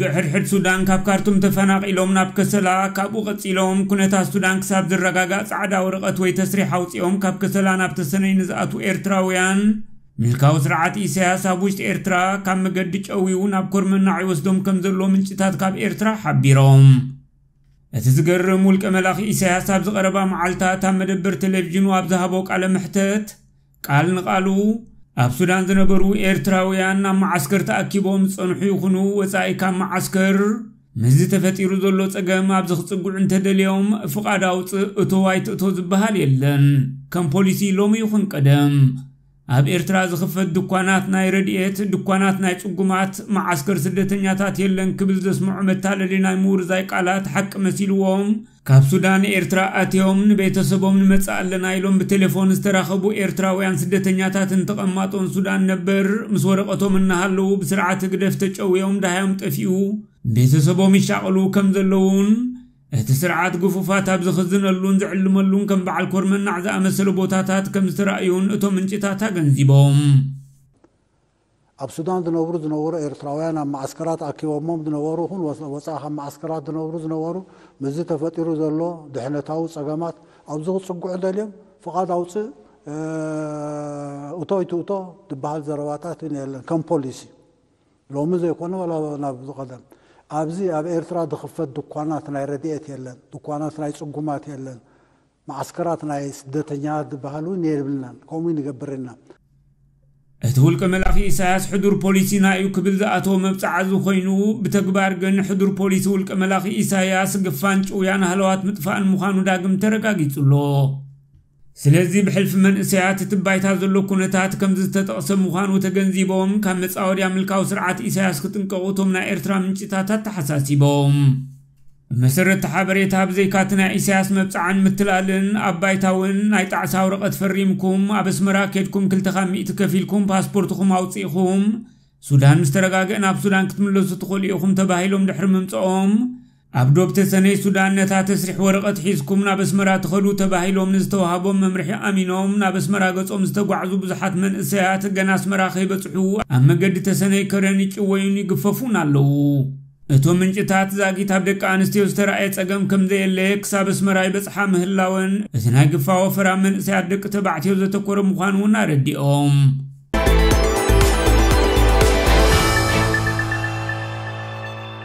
ውግዕ ሕድሕድ ሱዳን ካብ ካርቱም ተፈናቒሎም ናብ ከሰላ ካብኡ ቐጺሎም ኩነታት ሱዳን ክሳብ ዝረጋጋእ ጻዕዳ ወረቐት ወይ ተስሪሕ ኣውፂኦም ካብ ከሰላ ናብ ተሰነይ ንዝኣት ኤርትራውያን ምልካዊ ስርዓት ኢሳያስ ኣብ ውሽጢ ኤርትራ ካብ መገዲ ጨዊው ናብ ኮርመናዕ ይወስዶም ከም ዘሎ ምንጭታት ካብ ኤርትራ ሓቢሮም እቲ ዝገርም ውልቀ መላኺ ኢሳያስ ኣብ ዝቐረባ መዓልታት ኣብ መደበር ቴሌቭዥኑ ኣብ ዝሃቦ ቃለ ምሕተት ቃል ንቓሉ ኣብ ሱዳን ዝነበሩ ኤርትራውያን ኣብ ማዓስከር ተኣኪቦም ዝፀንሑ ይኹኑ ወፃኢ ካብ ማዓስከር ምዝ ተፈጢሩ ዘሎ ፀገም ኣብዚ ክፅጉዕ እንተደልዮም ፍቓድ ኣውፅእ እቶ ዋይትእቶ ዝበሃል የለን ከም ፖሊሲ ሎሚ ይኹን ቀደም ኣብ ኤርትራ ዝኽፈት ድኳናት ናይ ረድኤት ድኳናት ናይ ጽጉማት መዓስከር ስደተኛታት የለን ክብል ዘስምዑ መታለሊ ናይ ምውርዛይ ቃላት ሓቂ መሲልዎም ካብ ሱዳን ኤርትራ ኣትዮም ንቤተሰቦም ንመጽእ ኣለና ኢሎም ብቴሌፎን ዝተራኸቡ ኤርትራውያን ስደተኛታትን እንተቐማጦን ሱዳን ነበር ምስ ወረቐቶም እናሃለዉ ብስርዓት ግደፍ ተጨውዮም ዳሃዮም ጠፊኡ ቤተሰቦም ይሻቐሉ ከም ዘለውን እቲ ስርዓት ግፉፋት ኣብ ዝኽዝነሉን ዝዕልመሉን ከም በዓል ኮርመናዕ ዝኣመሰሉ ቦታታት ከም ዝተረእዩን እቶም ምንጭታት ኣገንዚቦም ኣብ ሱዳን ዝነብሩ ዝነበሩ ኤርትራውያን ኣብ ማዓስከራት ኣኪቦሞም ዝነበሩ ይኹን ወፃኢ ካብ ማዓስከራት ዝነብሩ ዝነበሩ ምዚ ተፈጢሩ ዘሎ ድሕነታዊ ፀገማት ኣብዚ ክፅጉዑ ደልዮም ፍቓድ ኣውፅእ እቶ ይትእቶ ትበሃል ዘረባታት የለን ከም ፖሊሲ ሎሚ ዘይኮነ ናብ ዝቐደም ኣብዚ ኣብ ኤርትራ ዝኽፈት ድኳናት ናይ ረድኤት የለን ድኳናት ናይ ፅጉማት የለን ማዓስከራት ናይ ስደተኛት ዝበሃል እውን የብልናን ከምኡ ንገብር ኢና እቲ ውልቀ መላኺ እሳያስ ሕዱር ፖሊሲና እዩ ክብል ዝኣተዎ መብፃዕ ኮይኑ ብተግባር ግን ሕዱር ፖሊሲ ውልቀ መላኺ እሳያስ ግፋን ጭውያን ሃለዋት ምጥፋእን ምዃኑ ዳግም ተረጋጊጹ ኣሎ ስለዚ ብሕልፊ መንእሰያት እቲ ባይታ ዘሎ ኩነታት ከምዚ ዝተጠቕሰ ምዃኑ ተገንዚቦም ካብ መፃ ወድያ ምልካዊ ስርዓት ኢሳያስ ክጥንቀቑ እቶም ናይ ኤርትራ ምንጭታታት ተሓሳሲቦም ብመሰረቲ ሓበሬታ ብዘይካቲ ናይ ኢሳያስ መብፅዓን ምትላልን ኣብ ባይታ እውን ናይ ጣዕሳ ወረቐት ፈሪምኩም ኣብ ኣስመራ ኬድኩም 200 ከፊ ኢልኩም ፓስፖርትኩም ኣውፅኢኹም ሱዳን ምስ ተረጋግአ ናብ ሱዳን ክትምለሱ ትኽእሉ ኢኹም ተባሂሎም ድሕሪ ምምፅኦም ኣብ ዶብተ ሰነይ ሱዳን ነታ ተስሪሕ ወረቐት ሒዝኩም ናብ ኣስመራ ትኸዱ ተባሂሎም ንዝተዋሃቦም መምርሒ ኣሚኖም ናብ ኣስመራ ገጾም ዝተጓዕዙ ብዙሓት መንእሰያት ገና ኣስመራ ከይበጽሑ ኣብ መገዲ ተሰነይ ከረን ይጭወዩን ይግፈፉን ኣለዉ እቶም ምንጭታት ዛጊት ኣብ ደቂ ኣንስትዮ ዝተረኣየ ጸገም ከም ዘየለየ ክሳብ ኣስመራ ይበጽሓ ምህላወን እቲ ናይ ግፋዎ ፈራ መንእሰያት ደቂ ተባዕትዮ ዘተኮረ ምዃኑ እውን ኣረዲኦም